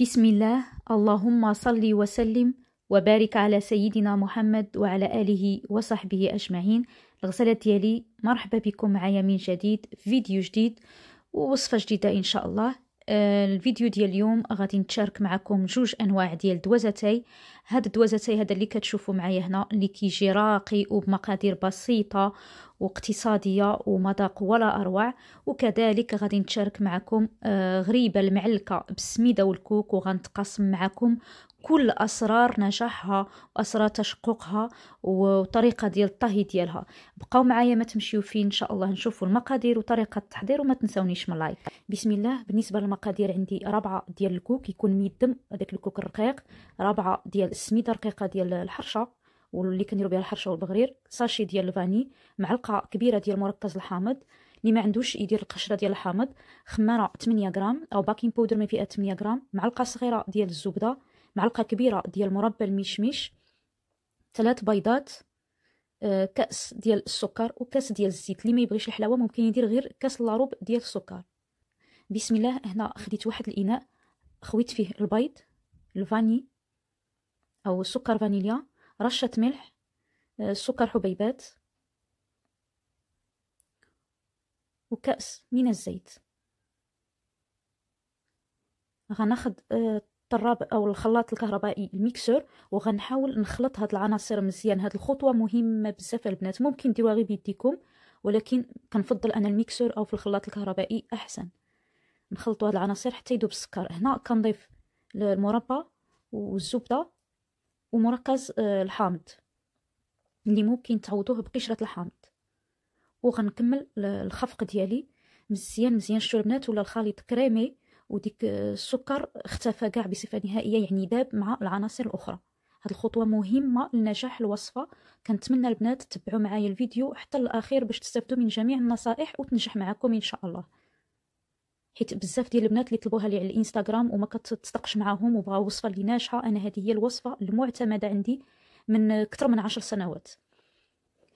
بسم الله اللهم صل وسلم وبارك على سيدنا محمد وعلى آله وصحبه أجمعين الغسالة ديالي مرحبا بكم معايا من جديد فيديو جديد ووصفة جديدة إن شاء الله آه، الفيديو ديال اليوم غادي نتشارك معكم جوج انواع ديال دوزتاي هاد الدوزتاي هذا اللي كتشوفوا معايا هنا اللي كيجي راقي وبمقادير بسيطه واقتصاديه ومذاق ولا اروع وكذلك غادي نتشارك معكم آه، غريبه المعلكه بالسميده والكوك وغنتقاسم معكم كل أسرار نجاحها وأسرار تشققها وطريقة ديال الطهي ديالها بقاو معايا ما تمشيو فين إن شاء الله نشوفوا المقادير وطريقة التحضير وما تنسونيش من لايك بسم الله بالنسبة للمقادير عندي ربعة ديال الكوك يكون ميدم هذاك الكوك الرقيق ربعة ديال السميدة الرقيقه ديال الحرشة واللي كنديروا بها الحرشه والبغرير ساشي ديال الفاني معلقه كبيره ديال مركز الحامض اللي ما عندوش يدير القشره ديال الحامض خماره 8 غرام او باكين بودر ما فيها 8 غرام معلقه صغيره ديال الزبده معلقة كبيرة ديال مربى المشمش ثلاث بيضات آه، كأس ديال السكر وكأس ديال الزيت اللي ما يبغيش الحلاوة ممكن يدير غير كأس لارب ديال السكر بسم الله هنا خديت واحد الإناء خويت فيه البيض الفاني أو سكر فانيليا رشة ملح آه، سكر حبيبات وكأس من الزيت غناخد آه، الطراب او الخلاط الكهربائي الميكسور وغنحاول نخلط هاد العناصر مزيان هاد الخطوه مهمه بزاف البنات ممكن ديروها غير بيديكم ولكن كنفضل انا الميكسور او في الخلاط الكهربائي احسن نخلطوا هاد العناصر حتى يذوب السكر هنا كنضيف المربى والزبده ومركز آه، الحامض اللي ممكن تعوضوه بقشره الحامض وغنكمل الخفق ديالي مزيان مزيان شتو البنات ولا الخليط كريمي وديك السكر اختفى كاع بصفه نهائيه يعني داب مع العناصر الاخرى هاد الخطوه مهمه لنجاح الوصفه كنتمنى البنات تتبعوا معايا الفيديو حتى الاخير باش تستافدوا من جميع النصائح وتنجح معكم ان شاء الله حيت بزاف ديال البنات اللي طلبوها لي على الانستغرام وما كتصدقش معاهم وبغاو وصفه اللي ناجحه انا هذه هي الوصفه المعتمده عندي من اكثر من عشر سنوات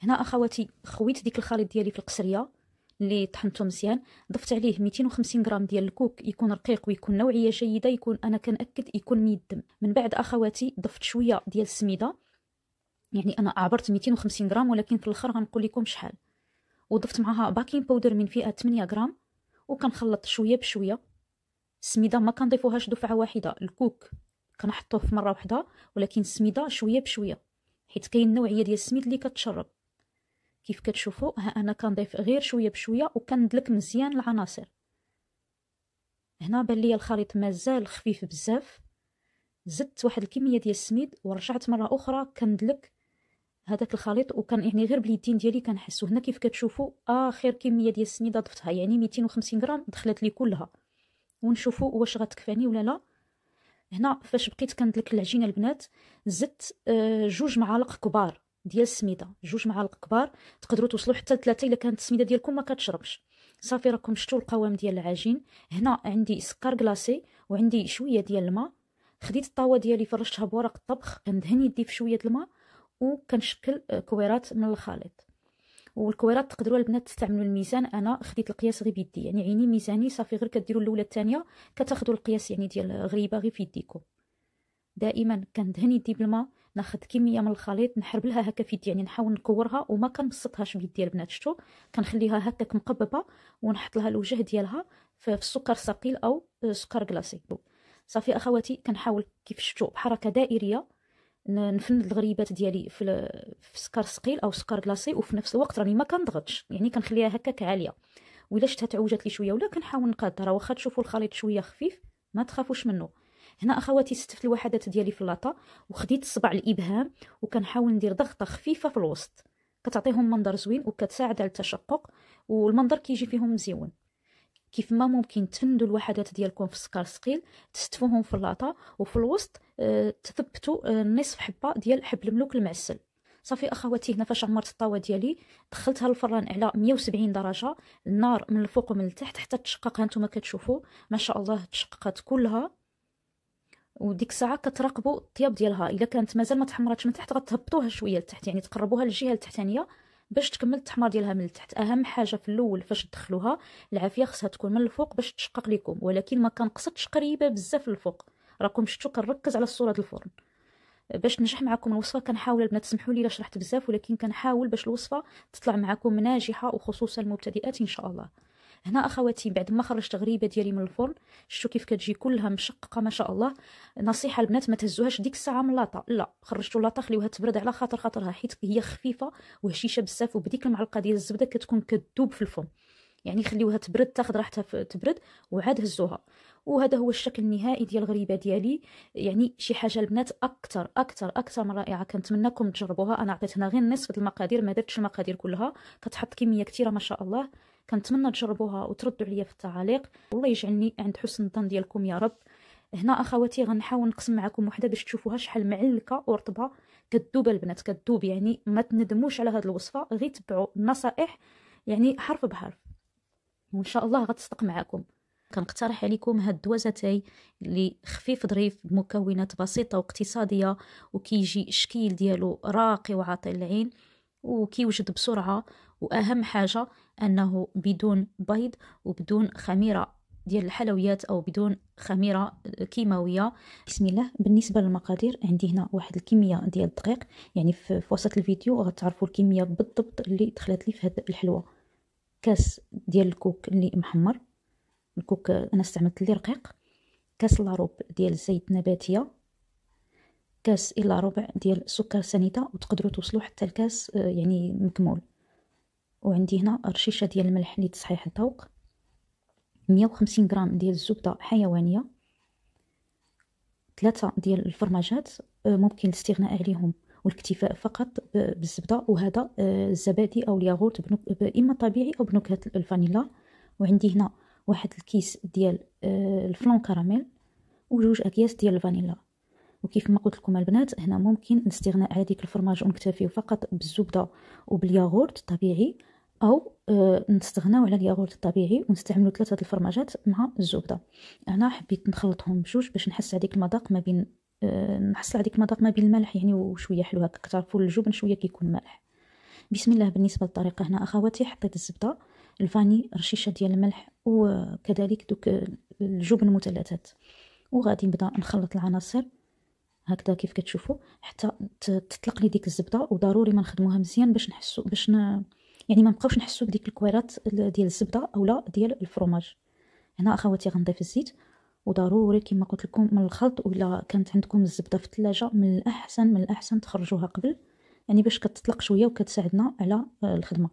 هنا اخواتي خويت ديك الخليط ديالي في القصريه اللي طحنته مزيان ضفت عليه 250 غرام ديال الكوك يكون رقيق ويكون نوعيه جيده يكون انا كنأكد يكون ميدم من بعد اخواتي ضفت شويه ديال السميده يعني انا عبرت 250 غرام ولكن في الاخر غنقول لكم شحال وضفت معها باكين باودر من فئه 8 غرام وكنخلط شويه بشويه السميده ما كنضيفوهاش دفعه واحده الكوك كنحطوه في مره واحده ولكن السميده شويه بشويه حيت كاين نوعيه ديال السميد اللي كتشرب كيف كتشوفوا ها انا كنضيف غير شويه بشويه وكندلك مزيان العناصر هنا بان لي الخليط مازال خفيف بزاف زدت واحد الكميه ديال السميد ورجعت مره اخرى كندلك هذاك الخليط وكان يعني غير باليدين ديالي كنحسو هنا كيف كتشوفوا اخر كميه ديال السميد ضفتها يعني 250 غرام دخلت لي كلها ونشوفوا واش غتكفاني ولا لا هنا فاش بقيت كندلك العجينه البنات زدت آه جوج معالق كبار ديال السميده جوج معالق كبار تقدروا توصلوا حتى لثلاثه الا كانت السميده ديالكم ما كتشربش صافي راكم شفتوا القوام ديال العجين هنا عندي سكر كلاصي وعندي شويه ديال الماء خديت الطاوه ديالي فرشتها بورق الطبخ كندهن يدي في شويه الماء وكنشكل آه، كويرات من الخليط والكويرات تقدروا البنات تستعملوا الميزان انا خديت القياس غير بيدي يعني عيني ميزاني صافي غير كديروا الاولى الثانيه كتاخذوا القياس يعني ديال غريبه غير في يديكم دائما كندهن يدي بالماء ناخذ كميه من الخليط نحربلها هكا في يدي يعني نحاول نكورها وما كنبسطهاش بيدي البنات شتو كنخليها هكاك مقببه ونحط لها الوجه ديالها في السكر ثقيل او سكر كلاصي صافي اخواتي كنحاول كيف شتو بحركه دائريه نفند الغريبات ديالي في, السكر ثقيل او سكر كلاصي وفي نفس الوقت راني ما كنضغطش يعني كنخليها هكاك عاليه ولا شتها تعوجات لي شويه ولا كنحاول نقادها راه واخا تشوفوا الخليط شويه خفيف ما تخافوش منه هنا اخواتي استفت الوحدات ديالي في اللاطه وخديت صبع الابهام وكنحاول ندير ضغطه خفيفه في الوسط كتعطيهم منظر زوين وكتساعد على التشقق والمنظر كيجي فيهم مزيون كيف ما ممكن تفندوا الوحدات ديالكم في السكر ثقيل تستفوهم في اللاطه وفي الوسط آه، تثبتوا آه، نصف حبه ديال حبل الملوك المعسل صافي اخواتي هنا فاش عمرت الطاوه ديالي دخلتها الفران على 170 درجه النار من الفوق ومن التحت حتى تشقق هانتوما كتشوفوا ما شاء الله تشققت كلها وديك الساعه كتراقبوا الطياب ديالها الا كانت مازال ما تحمراتش من تحت غتهبطوها شويه لتحت يعني تقربوها للجهه التحتانيه باش تكمل التحمار ديالها من التحت اهم حاجه في الاول فاش تدخلوها العافيه خصها تكون من الفوق باش تشقق لكم ولكن ما كنقصدش قريبه بزاف للفوق راكم شفتوا كنركز على الصوره ديال الفرن باش تنجح معكم الوصفه كنحاول البنات سمحوا لي الا شرحت بزاف ولكن كنحاول باش الوصفه تطلع معكم ناجحه وخصوصا المبتدئات ان شاء الله هنا اخواتي بعد ما خرجت غريبه ديالي من الفرن شفتوا كيف كتجي كلها مشققه ما شاء الله نصيحه البنات ما تهزوهاش ديك الساعه من لاطا لا خرجتوا لاطا خليوها تبرد على خاطر خاطرها حيت هي خفيفه وهشيشه بزاف وبديك المعلقه ديال الزبده كتكون كتذوب في الفرن يعني خليوها تبرد تاخذ راحتها تبرد وعاد هزوها وهذا هو الشكل النهائي ديال الغريبه ديالي يعني شي حاجه البنات اكثر اكثر اكثر من رائعه كنتمناكم تجربوها انا عطيت هنا غير نصف المقادير ما درتش المقادير كلها كتحط كميه كثيره ما شاء الله كنتمنى تجربوها وتردوا عليا في التعاليق والله يجعلني عند حسن الظن ديالكم يا رب هنا اخواتي غنحاول نقسم معكم وحده باش تشوفوها شحال معلكه ورطبه كدوب البنات كدوب يعني ما تندموش على هذه الوصفه غير تبعوا النصائح يعني حرف بحرف وان شاء الله غتصدق معكم كنقترح عليكم هاد الدواء اللي خفيف ظريف بمكونات بسيطه واقتصاديه وكيجي الشكل ديالو راقي وعاطي العين وكيوجد بسرعة وأهم حاجة أنه بدون بيض وبدون خميرة ديال الحلويات او بدون خميره آه، كيماويه بسم الله بالنسبه للمقادير عندي هنا واحد الكميه ديال الدقيق يعني في وسط الفيديو غتعرفوا الكميه بالضبط اللي دخلت لي في هذا الحلوه كاس ديال الكوك اللي محمر الكوك آه، انا استعملت اللي رقيق كاس لاروب ديال الزيت نباتية كاس الا ربع ديال سكر سنيده وتقدروا توصلوا حتى الكاس آه، يعني مكمول وعندي هنا رشيشه ديال الملح لتصحيح الذوق 150 غرام ديال الزبده حيوانيه ثلاثه ديال الفرماجات آه، ممكن الاستغناء عليهم والاكتفاء فقط بالزبده وهذا آه، الزبادي او الياغورت اما طبيعي او بنكهه الفانيلا وعندي هنا واحد الكيس ديال الفلون كراميل وجوج اكياس ديال الفانيلا وكيف ما قلت لكم البنات هنا ممكن نستغنى على ديك الفرماج ونكتفي فقط بالزبده وبالياغورت الطبيعي او أه نستغناو على الياغورت الطبيعي ونستعملوا ثلاثه الفرماجات مع الزبده انا حبيت نخلطهم بجوج باش نحس على المذاق ما بين آه، نحصل على ديك المذاق ما بين الملح يعني وشويه حلو هكا كتعرفوا الجبن شويه كيكون مالح بسم الله بالنسبه للطريقه هنا اخواتي حطيت الزبده الفاني رشيشه ديال الملح وكذلك دوك آه، الجبن المثلثات وغادي نبدا نخلط العناصر هكذا كيف كتشوفوا حتى تطلق لي ديك الزبده وضروري ما نخدموها مزيان باش نحسو باش ن... يعني ما نبقاوش نحسو بديك الكويرات ديال الزبده اولا ديال الفرماج هنا اخواتي غنضيف الزيت وضروري كما قلت لكم من الخلط ولا كانت عندكم الزبده في الثلاجه من الاحسن من الاحسن تخرجوها قبل يعني باش كتطلق شويه وكتساعدنا على آه، الخدمه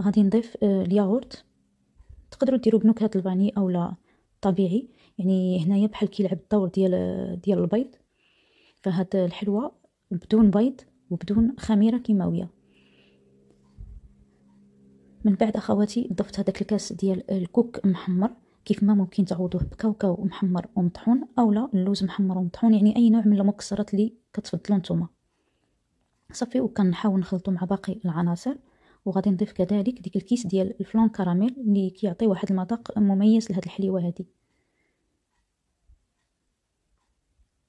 غادي نضيف آه، الياغورت تقدروا ديروا بنكهه الفاني اولا طبيعي يعني هنايا بحال كيلعب الدور ديال آه، ديال البيض فهاد الحلوى بدون بيض وبدون خميرة كيماوية من بعد أخواتي ضفت هذاك الكاس ديال الكوك محمر كيف ما ممكن تعوضوه بكاوكاو محمر ومطحون اولا اللوز محمر ومطحون يعني اي نوع من المكسرات اللي كتفضلوا نتوما صافي وكنحاول نخلطو مع باقي العناصر وغادي نضيف كذلك ديك الكيس ديال الفلون كراميل اللي كيعطي واحد المذاق مميز لهاد الحليوه هذه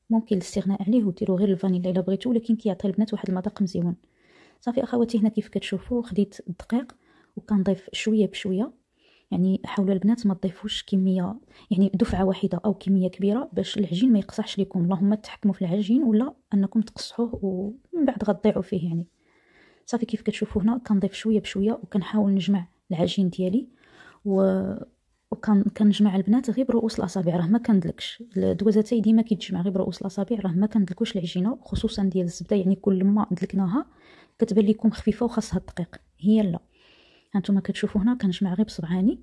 ممكن الاستغناء عليه وديروا غير الفانيلا الا بغيتو ولكن كيعطي البنات واحد المذاق مزيون صافي اخواتي هنا كيف كتشوفوا خديت الدقيق وكنضيف شويه بشويه يعني حاولوا البنات ما تضيفوش كميه يعني دفعه واحده او كميه كبيره باش العجين ما يقصحش لكم اللهم تحكموا في العجين ولا انكم تقصحوه ومن بعد غضيعوا فيه يعني صافي كيف كتشوفوا هنا كنضيف شويه بشويه وكنحاول نجمع العجين ديالي و كان كنجمع البنات غير برؤوس الاصابع راه ما كندلكش الدوازاتاي ديما كيتجمع غير برؤوس الاصابع راه ما كندلكوش العجينه خصوصا ديال الزبده يعني كل ما دلكناها كتبان لكم خفيفه وخاصها الدقيق هي لا هانتوما كتشوفوا هنا كنجمع غير بصبعاني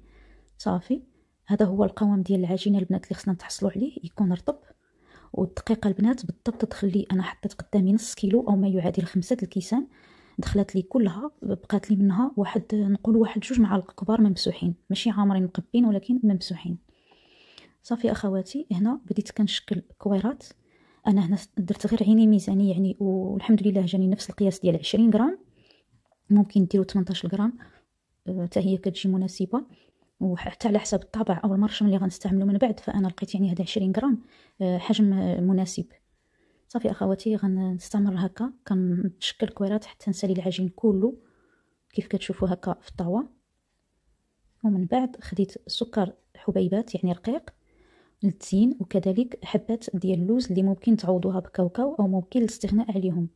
صافي هذا هو القوام ديال العجينه البنات اللي خصنا نتحصلوا عليه يكون رطب والدقيقه البنات بالضبط تخلي انا حطيت قدامي نص كيلو او ما يعادل خمسة الكيسان دخلت لي كلها بقات لي منها واحد نقول واحد جوج معالق كبار ممسوحين ماشي عامرين مقبين ولكن ممسوحين صافي اخواتي هنا بديت كنشكل كويرات انا هنا درت غير عيني ميزانيه يعني والحمد لله جاني نفس القياس ديال 20 غرام ممكن ديروا 18 غرام أه، حتى هي كتجي مناسبه وحتى على حسب الطابع او المرشم اللي غنستعملو من بعد فانا لقيت يعني هذا 20 غرام أه، حجم مناسب صافي اخواتي غنستمر هكا كنشكل كويرات حتى نسالي العجين كله كيف كتشوفوا هكا في الطاوه ومن بعد خديت سكر حبيبات يعني رقيق للتزيين وكذلك حبات ديال اللوز اللي ممكن تعوضوها بكاوكاو او ممكن الاستغناء عليهم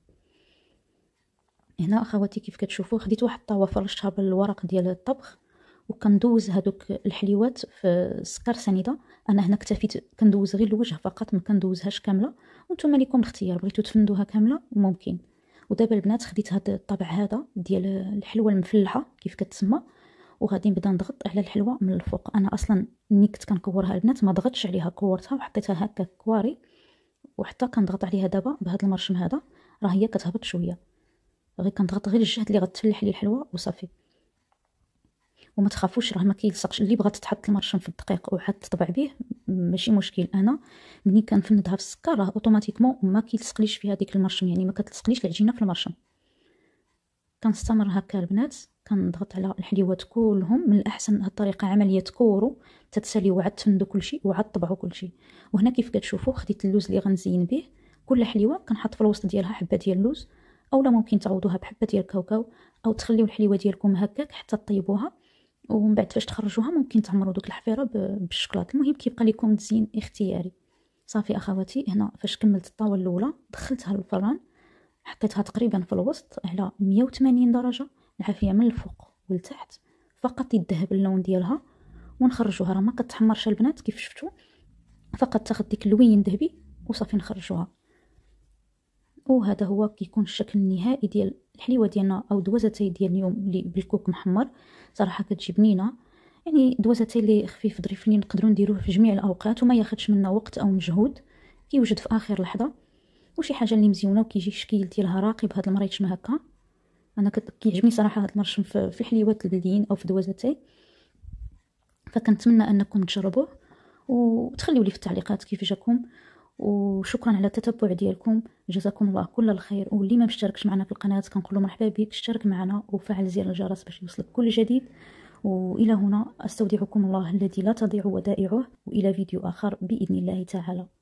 هنا اخواتي كيف كتشوفوا خديت واحد الطاوه فرشتها بالورق ديال الطبخ وكندوز هادوك الحليوات في سكر سنيده انا هنا اكتفيت كندوز غير الوجه فقط ما كندوزهاش كامله وانتم ليكم الاختيار بغيتو تفندوها كامله ممكن ودابا البنات خديت هاد الطابع هذا ديال الحلوه المفلحه كيف كتسمى وغادي نبدا نضغط على الحلوه من الفوق انا اصلا ملي كنت كنكورها البنات ما ضغطتش عليها كورتها وحطيتها هكا كواري وحتى كنضغط عليها دابا بهذا المرشم هذا راه هي كتهبط شويه غير كنضغط غير الجهد اللي غتفلح لي الحلوه وصافي وما تخافوش راه ما كيلصقش اللي بغات تحط المرشم في الدقيق وعاد تطبع به ماشي مشكل انا ملي كنفندها في السكر راه اوتوماتيكمون ما كيلصقليش فيها هذيك المرشم يعني ما كتلصقليش العجينه في المرشم كنستمر هكا البنات كنضغط على الحليوات كلهم من الاحسن هاد الطريقه عمليه كورو تتساليو وعاد تفندو كلشي وعاد طبعو كلشي وهنا كيف كتشوفوا خديت اللوز اللي غنزين به كل حليوه كنحط في الوسط ديالها حبه ديال اللوز اولا ممكن تعوضوها بحبه ديال الكاوكاو او تخليو الحليوه ديالكم هكاك حتى طيبوها ومن بعد فاش تخرجوها ممكن تعمروا دوك الحفيره بالشكلاط المهم كيبقى لكم تزيين اختياري صافي اخواتي هنا فاش كملت الطاوله الاولى دخلتها للفران حطيتها تقريبا في الوسط على 180 درجه العافيه من الفوق ولتحت فقط يذهب اللون ديالها ونخرجوها راه ما كتحمرش البنات كيف شفتوا فقط تاخد ديك اللوين الذهبي وصافي نخرجوها وهذا هو كيكون الشكل النهائي ديال الحليوه ديالنا او دوزتي ديال اليوم اللي بالكوك محمر صراحه كتجي بنينه يعني دوزتي اللي خفيف ظريف اللي نقدروا نديروه في جميع الاوقات وما ياخذش منا وقت او مجهود كيوجد في اخر لحظه وشي حاجه اللي مزيونه وكيجي الشكل ديالها راقي بهاد المريض ما هكا انا كيعجبني صراحه هاد المرشم في الحليوات البلديين او في دوزتي فكنتمنى انكم تجربوه وتخليوا لي في التعليقات كيف جاكم وشكرا على التتبع ديالكم جزاكم الله كل الخير واللي ما مشتركش معنا في القناه كنقول مرحبا بك اشترك معنا وفعل زر الجرس باش يوصلك كل جديد والى هنا استودعكم الله الذي لا تضيع ودائعه والى فيديو اخر باذن الله تعالى